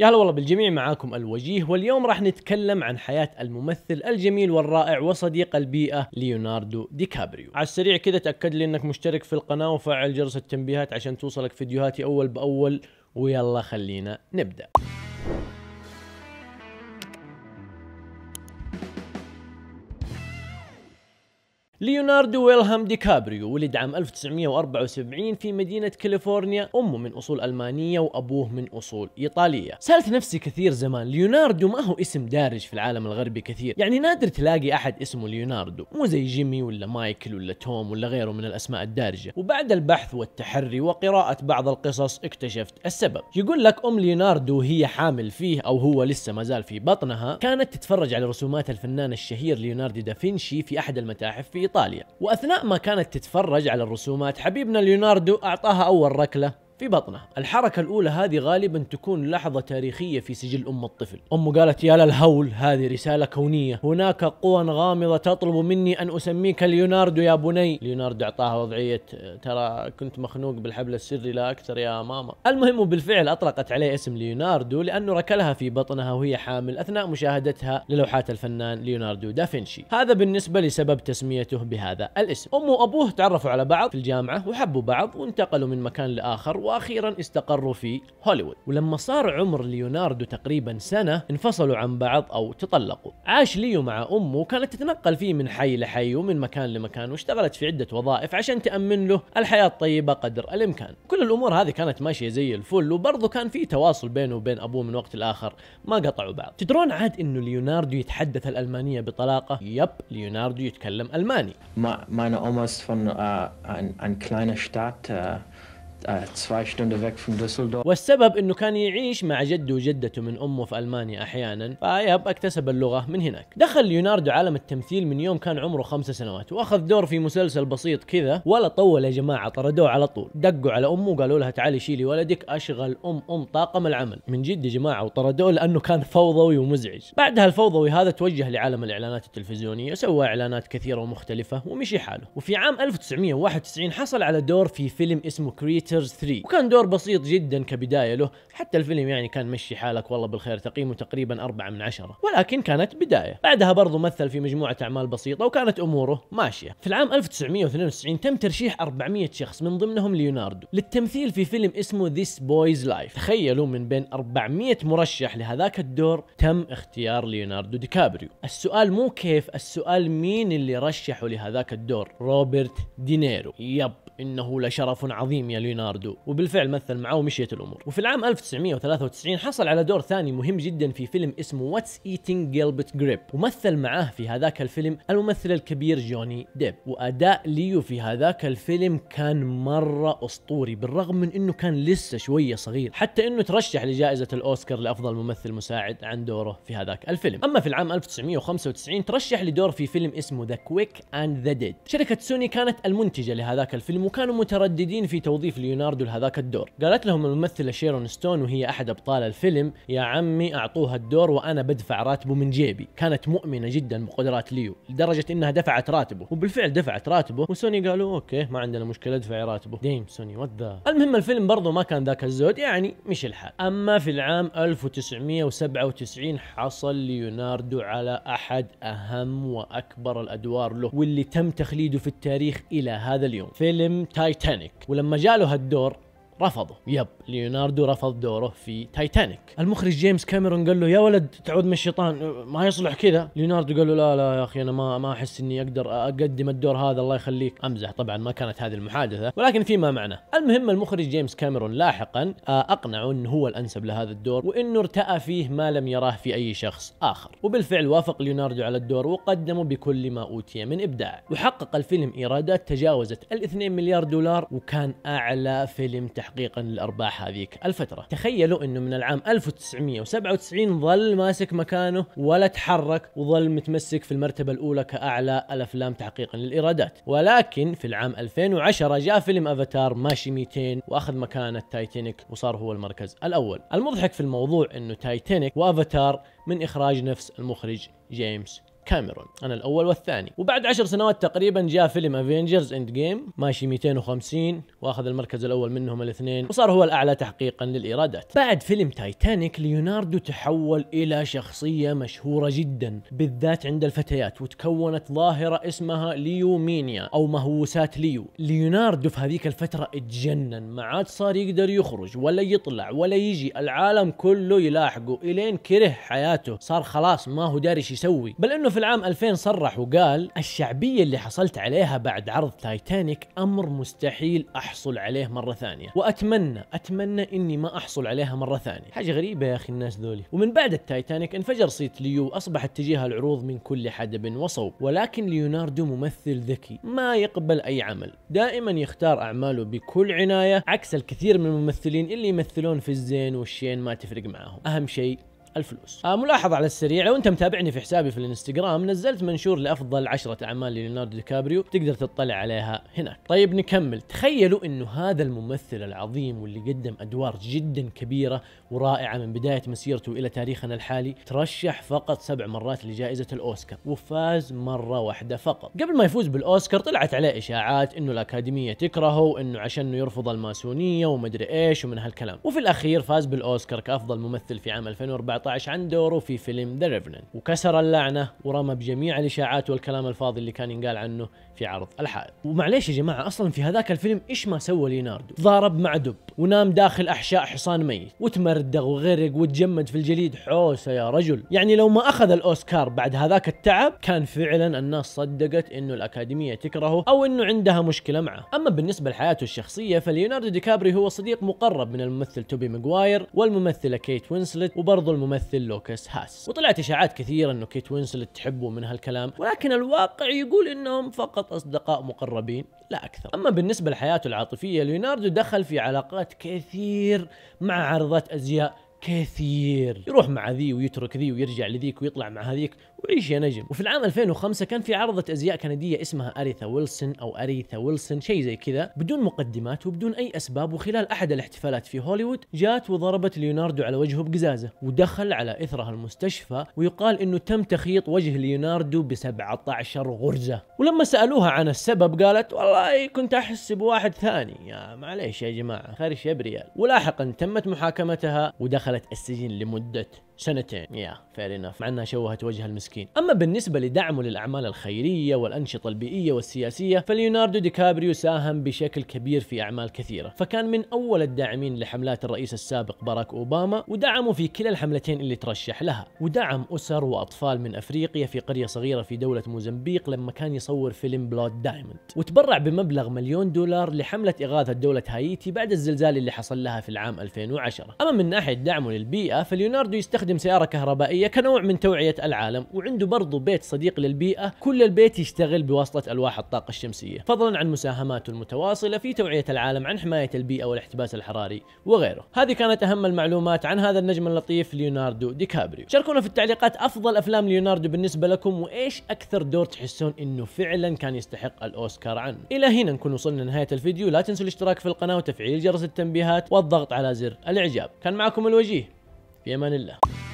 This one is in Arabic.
يا هلا والله بالجميع معاكم الوجيه واليوم راح نتكلم عن حياة الممثل الجميل والرائع وصديق البيئة ليوناردو دي كابريو على السريع كده تأكد لي انك مشترك في القناة وفعل جرس التنبيهات عشان توصلك فيديوهاتي اول باول ويلا خلينا نبدأ ليوناردو ويلهام ديكابريو ولد عام 1974 في مدينة كاليفورنيا أمه من أصول ألمانية وأبوه من أصول إيطالية سألت نفسي كثير زمان ليوناردو ما هو اسم دارج في العالم الغربي كثير يعني نادر تلاقي أحد اسمه ليوناردو مو زي جيمي ولا مايكل ولا توم ولا غيره من الأسماء الدارجة وبعد البحث والتحري وقراءة بعض القصص اكتشفت السبب يقول لك أم ليوناردو هي حامل فيه أو هو لسه ما زال في بطنها كانت تتفرج على رسومات الفنان الشهير ليوناردو دافنشي في أحد المتاحف في إيطاليا وأثناء ما كانت تتفرج على الرسومات حبيبنا ليوناردو أعطاها أول ركلة في بطنه الحركة الأولى هذه غالبا تكون لحظة تاريخية في سجل أم الطفل أمه قالت يا للهول هذه رسالة كونية هناك قوى غامضة تطلب مني أن أسميك ليوناردو يا بني ليوناردو أعطاها وضعية ترى كنت مخنوق بالحبل السري لا أكثر يا ماما المهم وبالفعل أطلقت عليه اسم ليوناردو لأنه ركلها في بطنها وهي حامل أثناء مشاهدتها للوحات الفنان ليوناردو دافنشي هذا بالنسبة لسبب تسميته بهذا الاسم أمه وأبوه تعرفوا على بعض في الجامعة وحبوا بعض وانتقلوا من مكان لآخر واخيرا استقروا في هوليوود ولما صار عمر ليوناردو تقريبا سنه انفصلوا عن بعض او تطلقوا عاش ليو مع امه وكانت تتنقل فيه من حي لحي ومن مكان لمكان واشتغلت في عده وظائف عشان تامن له الحياه الطيبه قدر الامكان كل الامور هذه كانت ماشيه زي الفل وبرضه كان في تواصل بينه وبين ابوه من وقت لاخر ما قطعوا بعض تدرون عاد انه ليوناردو يتحدث الالمانيه بطلاقه يب ليوناردو يتكلم الماني meine Oma ist von ein, kleiner Stadt Stunden weg von Düsseldorf. والسبب انه كان يعيش مع جده وجدته من امه في المانيا احيانا فيهب اكتسب اللغه من هناك. دخل ليوناردو عالم التمثيل من يوم كان عمره خمسة سنوات واخذ دور في مسلسل بسيط كذا ولا طول يا جماعه طردوه على طول، دقوا على امه وقالوا لها تعالي شيلي ولدك اشغل ام ام طاقم العمل، من جد يا جماعه وطردوه لانه كان فوضوي ومزعج. بعدها الفوضوي هذا توجه لعالم الاعلانات التلفزيونيه، سوى اعلانات كثيره ومختلفه ومشي حاله، وفي عام 1991 حصل على دور في فيلم اسمه كريت فايترز 3 وكان دور بسيط جدا كبدايه له حتى الفيلم يعني كان مشي حالك والله بالخير تقييمه تقريبا 4 من 10 ولكن كانت بدايه بعدها برضو مثل في مجموعه اعمال بسيطه وكانت اموره ماشيه في العام 1992 تم ترشيح 400 شخص من ضمنهم ليوناردو للتمثيل في فيلم اسمه ذيس بويز لايف تخيلوا من بين 400 مرشح لهذاك الدور تم اختيار ليوناردو دي كابريو السؤال مو كيف السؤال مين اللي رشحه لهذاك الدور روبرت دينيرو يب انه لشرف عظيم يا ليوناردو وبالفعل مثل معه ومشيت الامور وفي العام 1993 حصل على دور ثاني مهم جدا في فيلم اسمه واتس ايتينج جيلبرت جريب ومثل معاه في هذاك الفيلم الممثل الكبير جوني ديب واداء ليو في هذاك الفيلم كان مره اسطوري بالرغم من انه كان لسه شويه صغير حتى انه ترشح لجائزه الاوسكار لافضل ممثل مساعد عن دوره في هذاك الفيلم اما في العام 1995 ترشح لدور في فيلم اسمه ذا كويك اند ذا ديد شركه سوني كانت المنتجه لهذاك الفيلم وكانوا مترددين في توظيف ليوناردو لهذاك الدور قالت لهم الممثلة شيرون ستون وهي أحد أبطال الفيلم يا عمي أعطوها الدور وأنا بدفع راتبه من جيبي كانت مؤمنة جدا بقدرات ليو لدرجة أنها دفعت راتبه وبالفعل دفعت راتبه وسوني قالوا أوكي ما عندنا مشكلة ادفعي راتبه ديم سوني وات المهم الفيلم برضه ما كان ذاك الزود يعني مش الحال أما في العام 1997 حصل ليوناردو على أحد أهم وأكبر الأدوار له واللي تم تخليده في التاريخ إلى هذا اليوم فيلم فيلم تايتانيك ولما جاله هالدور رفضه يب ليوناردو رفض دوره في تايتانيك المخرج جيمس كاميرون قال له يا ولد تعود من الشيطان ما يصلح كذا ليوناردو قال له لا لا يا اخي انا ما ما احس اني اقدر اقدم الدور هذا الله يخليك امزح طبعا ما كانت هذه المحادثه ولكن فيما معنى المهم المخرج جيمس كاميرون لاحقا آه، اقنعه انه هو الانسب لهذا الدور وانه ارتأى فيه ما لم يراه في اي شخص اخر وبالفعل وافق ليوناردو على الدور وقدمه بكل ما اوتي من ابداع وحقق الفيلم ايرادات تجاوزت ال 2 مليار دولار وكان اعلى فيلم تحقق تحقيقا للارباح هذيك الفتره تخيلوا انه من العام 1997 ظل ماسك مكانه ولا تحرك وظل متمسك في المرتبه الاولى كاعلى الافلام تحقيقا للايرادات ولكن في العام 2010 جاء فيلم افاتار ماشي 200 واخذ مكانه تايتانيك وصار هو المركز الاول المضحك في الموضوع انه تايتانيك وافاتار من اخراج نفس المخرج جيمس كاميرون انا الاول والثاني وبعد عشر سنوات تقريبا جاء فيلم افينجرز اند جيم ماشي 250 واخذ المركز الاول منهم الاثنين وصار هو الاعلى تحقيقا للايرادات بعد فيلم تايتانيك ليوناردو تحول الى شخصيه مشهوره جدا بالذات عند الفتيات وتكونت ظاهره اسمها ليومينيا او مهووسات ليو ليوناردو في هذيك الفتره اتجنن ما عاد صار يقدر يخرج ولا يطلع ولا يجي العالم كله يلاحقه الين كره حياته صار خلاص ما هو داري ايش يسوي بل انه في في العام 2000 صرح وقال الشعبية اللي حصلت عليها بعد عرض تايتانيك أمر مستحيل أحصل عليه مرة ثانية وأتمنى أتمنى إني ما أحصل عليها مرة ثانية حاجة غريبة يا أخي الناس ذولي ومن بعد التايتانيك انفجر صيت ليو أصبحت تجيها العروض من كل حدب وصوب ولكن ليوناردو ممثل ذكي ما يقبل أي عمل دائما يختار أعماله بكل عناية عكس الكثير من الممثلين اللي يمثلون في الزين والشين ما تفرق معاهم أهم شيء الفلوس آه، ملاحظة على السريع لو انت متابعني في حسابي في الانستغرام نزلت منشور لافضل عشرة اعمال ليوناردو دي كابريو تقدر تطلع عليها هناك طيب نكمل تخيلوا انه هذا الممثل العظيم واللي قدم ادوار جدا كبيرة ورائعة من بداية مسيرته الى تاريخنا الحالي ترشح فقط سبع مرات لجائزة الاوسكار وفاز مرة واحدة فقط قبل ما يفوز بالاوسكار طلعت عليه اشاعات انه الاكاديمية تكرهه وانه عشان يرفض الماسونية ومدري ايش ومن هالكلام وفي الاخير فاز بالاوسكار كافضل ممثل في عام 2014 2019 عن دوره في فيلم ذا ريفنن وكسر اللعنة ورمى بجميع الإشاعات والكلام الفاضي اللي كان ينقال عنه في عرض الحائط ومعليش يا جماعة أصلا في هذاك الفيلم إيش ما سوى ليناردو ضارب مع دب ونام داخل أحشاء حصان ميت وتمردغ وغرق وتجمد في الجليد حوسة يا رجل يعني لو ما أخذ الأوسكار بعد هذاك التعب كان فعلا الناس صدقت إنه الأكاديمية تكرهه أو إنه عندها مشكلة معه أما بالنسبة لحياته الشخصية فليوناردو ديكابري هو صديق مقرب من الممثل توبي ماجواير والممثلة كيت وينسلت وبرضه الممثل الممثل لوكس هاس وطلعت اشاعات كثيره انه كيت وينسلت تحبه من هالكلام ولكن الواقع يقول انهم فقط اصدقاء مقربين لا اكثر اما بالنسبه لحياته العاطفيه ليوناردو دخل في علاقات كثير مع عارضات ازياء كثير يروح مع ذي ويترك ذي ويرجع لذيك ويطلع مع هذيك وعيش يا نجم وفي العام 2005 كان في عرضة ازياء كندية اسمها اريثا ويلسون او اريثا ويلسون شيء زي كذا بدون مقدمات وبدون اي اسباب وخلال احد الاحتفالات في هوليوود جات وضربت ليوناردو على وجهه بقزازة ودخل على اثرها المستشفى ويقال انه تم تخيط وجه ليوناردو ب 17 غرزة ولما سالوها عن السبب قالت والله كنت احس بواحد ثاني يا معليش يا جماعة خرش يا ولاحقا تمت محاكمتها ودخل دخلت السجن لمدة سنتين يا فير انف مع انها شوهت وجه المسكين اما بالنسبه لدعمه للاعمال الخيريه والانشطه البيئيه والسياسيه فليوناردو دي كابريو ساهم بشكل كبير في اعمال كثيره فكان من اول الداعمين لحملات الرئيس السابق باراك اوباما ودعمه في كلا الحملتين اللي ترشح لها ودعم اسر واطفال من افريقيا في قريه صغيره في دوله موزمبيق لما كان يصور فيلم بلود دايموند وتبرع بمبلغ مليون دولار لحمله اغاثه دوله هايتي بعد الزلزال اللي حصل لها في العام 2010 اما من ناحيه دعمه للبيئه فليوناردو يستخدم يستخدم سيارة كهربائية كنوع من توعية العالم وعنده برضو بيت صديق للبيئة كل البيت يشتغل بواسطة ألواح الطاقة الشمسية فضلا عن مساهماته المتواصلة في توعية العالم عن حماية البيئة والاحتباس الحراري وغيره هذه كانت أهم المعلومات عن هذا النجم اللطيف ليوناردو ديكابريو شاركونا في التعليقات أفضل أفلام ليوناردو بالنسبة لكم وإيش أكثر دور تحسون إنه فعلا كان يستحق الأوسكار عنه إلى هنا نكون وصلنا لنهاية الفيديو لا تنسوا الاشتراك في القناة وتفعيل جرس التنبيهات والضغط على زر الإعجاب كان معكم الوجيه في امان الله